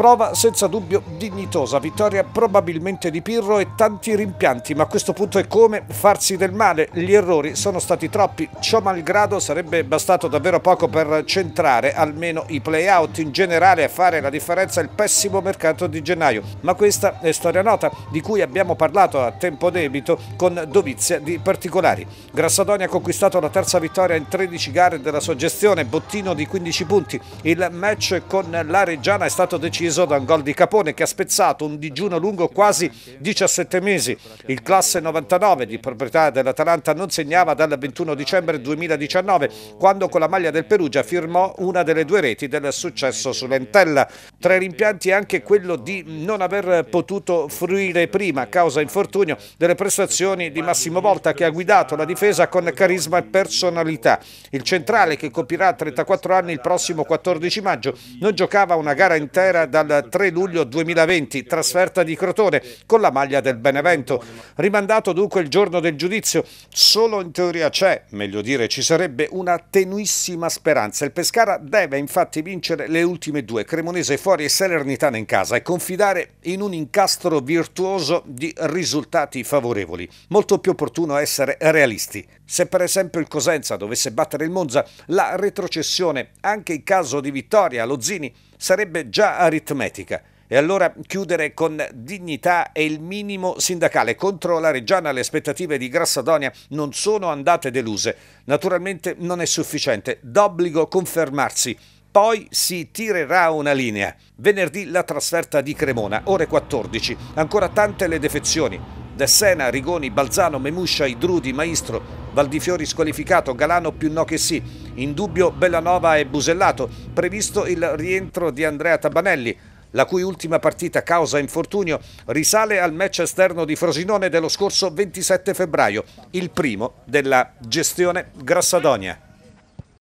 Prova senza dubbio dignitosa, vittoria probabilmente di Pirro e tanti rimpianti, ma a questo punto è come farsi del male, gli errori sono stati troppi, ciò malgrado sarebbe bastato davvero poco per centrare almeno i playout in generale a fare la differenza il pessimo mercato di gennaio, ma questa è storia nota di cui abbiamo parlato a tempo debito con dovizia di particolari. Grassadonia ha conquistato la terza vittoria in 13 gare della sua gestione, bottino di 15 punti, il match con la Reggiana è stato deciso Treviso da un gol di Capone che ha spezzato un digiuno lungo quasi 17 mesi. Il classe 99 di proprietà dell'Atalanta non segnava dal 21 dicembre 2019 quando con la maglia del Perugia firmò una delle due reti del successo su Lentella. Tra i rimpianti anche quello di non aver potuto fruire prima a causa infortunio delle prestazioni di Massimo Volta che ha guidato la difesa con carisma e personalità. Il centrale che coprirà 34 anni il prossimo 14 maggio non giocava una gara intera dal 3 luglio 2020, trasferta di Crotone con la maglia del Benevento. Rimandato dunque il giorno del giudizio, solo in teoria c'è, meglio dire ci sarebbe una tenuissima speranza. Il Pescara deve infatti vincere le ultime due, Cremonese fuori e Salernitana in casa e confidare in un incastro virtuoso di risultati favorevoli. Molto più opportuno essere realisti se per esempio il Cosenza dovesse battere il Monza, la retrocessione, anche in caso di vittoria allo Zini, sarebbe già aritmetica. E allora chiudere con dignità e il minimo sindacale. Contro la Reggiana le aspettative di Grassadonia non sono andate deluse. Naturalmente non è sufficiente, d'obbligo confermarsi. Poi si tirerà una linea. Venerdì la trasferta di Cremona, ore 14. Ancora tante le defezioni. De Sena, Rigoni, Balzano, Memuscia, Idrudi, Maestro, Valdifiori squalificato, Galano più no che sì, in dubbio Bellanova e Busellato, previsto il rientro di Andrea Tabanelli, la cui ultima partita causa infortunio risale al match esterno di Frosinone dello scorso 27 febbraio, il primo della gestione Grassadonia.